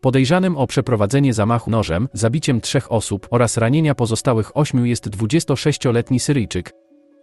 Podejrzanym o przeprowadzenie zamachu nożem, zabiciem trzech osób oraz ranienia pozostałych ośmiu jest 26-letni Syryjczyk,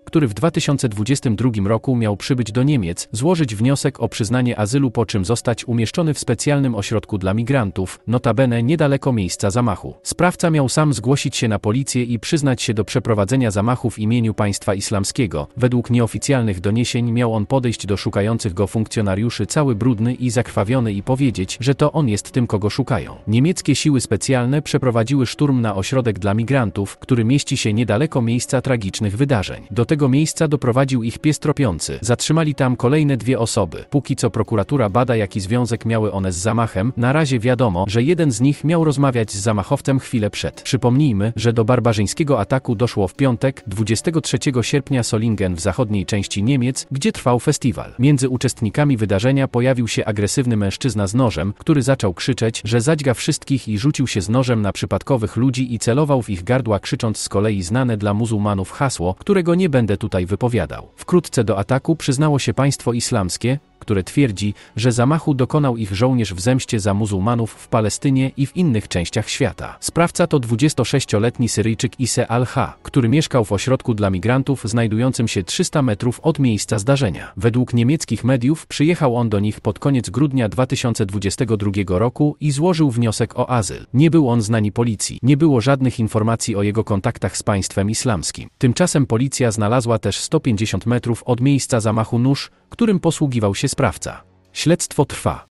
który w 2022 roku miał przybyć do Niemiec, złożyć wniosek o przyznanie azylu, po czym zostać umieszczony w specjalnym ośrodku dla migrantów, notabene niedaleko miejsca zamachu. Sprawca miał sam zgłosić się na policję i przyznać się do przeprowadzenia zamachu w imieniu państwa islamskiego. Według nieoficjalnych doniesień miał on podejść do szukających go funkcjonariuszy cały brudny i zakrwawiony i powiedzieć, że to on jest tym, kogo szukają. Niemieckie siły specjalne przeprowadziły szturm na ośrodek dla migrantów, który mieści się niedaleko miejsca tragicznych wydarzeń. Do tego tego miejsca doprowadził ich pies tropiący. Zatrzymali tam kolejne dwie osoby. Póki co prokuratura bada jaki związek miały one z zamachem, na razie wiadomo, że jeden z nich miał rozmawiać z zamachowcem chwilę przed. Przypomnijmy, że do barbarzyńskiego ataku doszło w piątek, 23 sierpnia Solingen w zachodniej części Niemiec, gdzie trwał festiwal. Między uczestnikami wydarzenia pojawił się agresywny mężczyzna z nożem, który zaczął krzyczeć, że zadźga wszystkich i rzucił się z nożem na przypadkowych ludzi i celował w ich gardła krzycząc z kolei znane dla muzułmanów hasło, którego nie będę będę tutaj wypowiadał. Wkrótce do ataku przyznało się państwo islamskie, które twierdzi, że zamachu dokonał ich żołnierz w zemście za muzułmanów w Palestynie i w innych częściach świata. Sprawca to 26-letni Syryjczyk Ise al-Ha, który mieszkał w ośrodku dla migrantów znajdującym się 300 metrów od miejsca zdarzenia. Według niemieckich mediów przyjechał on do nich pod koniec grudnia 2022 roku i złożył wniosek o azyl. Nie był on znany policji, nie było żadnych informacji o jego kontaktach z państwem islamskim. Tymczasem policja znalazła też 150 metrów od miejsca zamachu nóż, którym posługiwał się sprawca. Śledztwo trwa.